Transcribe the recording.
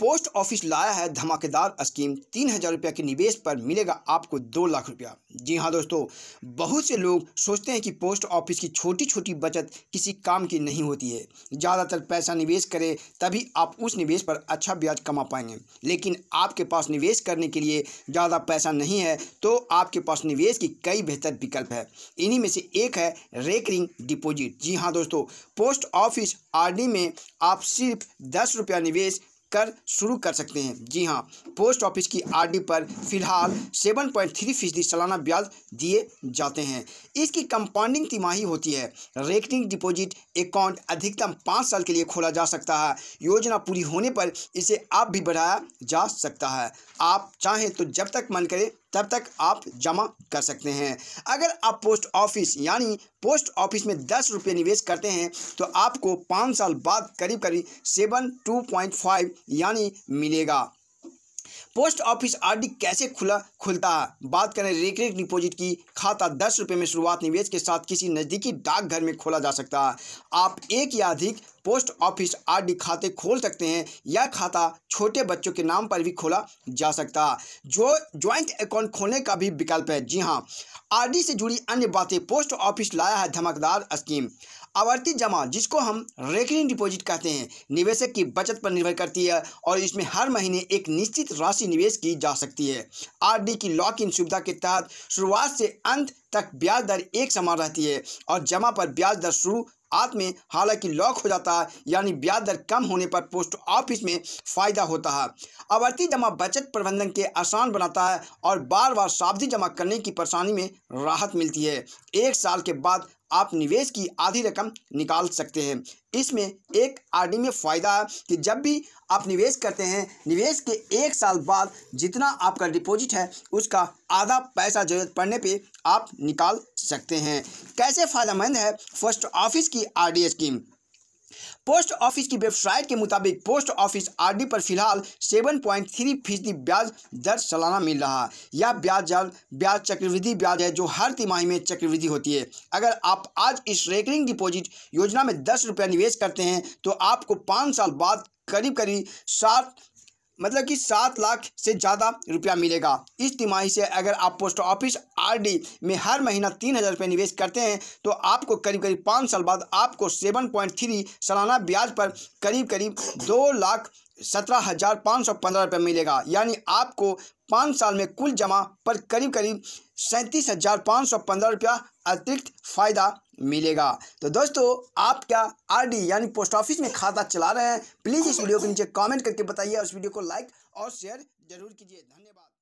post office लाया है धमाकेदार स्कीम तीन हजार रुपया के निवेश पर मिलेगा आपको दो लाख रुपया जी हाँ दोस्तों बहुत से लोग सोचते हैं कि पोस्ट ऑफिस की छोटी छोटी बचत किसी काम की नहीं होती है ज़्यादातर पैसा निवेश करें तभी आप उस निवेश पर अच्छा ब्याज कमा पाएंगे लेकिन आपके पास निवेश करने के लिए ज़्यादा पैसा नहीं है तो आपके पास निवेश की कई बेहतर विकल्प है इन्हीं में से एक है रेकरिंग डिपोजिट जी हाँ दोस्तों पोस्ट ऑफिस आर में आप सिर्फ दस रुपया निवेश कर शुरू कर सकते हैं जी हाँ पोस्ट ऑफिस की आरडी पर फिलहाल 7.3 फीसदी सालाना ब्याज दिए जाते हैं इसकी कंपाउंडिंग तिमाही होती है रेकरिंग डिपॉजिट अकाउंट अधिकतम पाँच साल के लिए खोला जा सकता है योजना पूरी होने पर इसे आप भी बढ़ाया जा सकता है आप चाहें तो जब तक मन करे तब तक आप जमा कर सकते हैं अगर आप पोस्ट ऑफिस यानी पोस्ट ऑफिस में दस रुपये निवेश करते हैं तो आपको पाँच साल बाद करीब करीब सेवन टू पॉइंट फाइव यानी मिलेगा पोस्ट ऑफिस आरडी कैसे खुला खुलता है बात करें रिकरिंग डिपॉजिट की खाता दस रुपये में शुरुआत निवेश के साथ किसी नज़दीकी डाकघर में खोला जा सकता है आप एक या अधिक पोस्ट ऑफिस आरडी खाते खोल सकते हैं यह खाता छोटे बच्चों के नाम पर भी खोला जा सकता है जो ज्वाइंट अकाउंट खोलने का भी विकल्प है जी हाँ आरडी से जुड़ी अन्य बातें पोस्ट ऑफिस लाया है धमकदार स्कीम आवर्ती जमा जिसको हम रेकरिंग डिपॉजिट कहते हैं निवेशक की बचत पर निर्भर करती है और इसमें हर महीने एक निश्चित राशि निवेश की जा सकती है आरडी की लॉक इन सुविधा के तहत शुरुआत से अंत तक ब्याज दर एक समान रहती है और जमा पर ब्याज दर शुरू आत में हालांकि लॉक हो जाता है यानी ब्याज दर कम होने पर पोस्ट ऑफिस में फायदा होता है आवर्ती जमा बचत प्रबंधन के आसान बनाता है और बार बार सावधि जमा करने की परेशानी में राहत मिलती है एक साल के बाद आप निवेश की आधी रकम निकाल सकते हैं इसमें एक आरडी में फ़ायदा है कि जब भी आप निवेश करते हैं निवेश के एक साल बाद जितना आपका डिपॉजिट है उसका आधा पैसा जरूरत पड़ने पे आप निकाल सकते हैं कैसे फ़ायदेमंद है फर्स्ट ऑफिस की आरडी स्कीम पोस्ट ऑफिस की वेबसाइट के मुताबिक पोस्ट ऑफिस आरडी पर फिलहाल 7.3 फीसदी ब्याज दर सालाना मिल रहा है यह ब्याज दर ब्याज चक्रवृद्धि ब्याज है जो हर तिमाही में चक्रवृद्धि होती है अगर आप आज इस रेकरिंग डिपॉजिट योजना में दस रुपया निवेश करते हैं तो आपको पाँच साल बाद करीब करीब सात मतलब कि सात लाख से ज़्यादा रुपया मिलेगा इस तिमाही से अगर आप पोस्ट ऑफिस आरडी में हर महीना तीन हज़ार रुपये निवेश करते हैं तो आपको करीब करीब पाँच साल बाद आपको सेवन पॉइंट थ्री सालाना ब्याज पर करीब करीब दो लाख सत्रह हज़ार पाँच सौ पंद्रह रुपये मिलेगा यानी आपको पाँच साल में कुल जमा पर करीब करीब सैंतीस हज़ार पाँच सौ पंद्रह रुपया अतिरिक्त फ़ायदा मिलेगा तो दोस्तों आप क्या आरडी यानी पोस्ट ऑफिस में खाता चला रहे हैं प्लीज़ इस वीडियो के नीचे कमेंट करके बताइए और वीडियो को लाइक और शेयर जरूर कीजिए धन्यवाद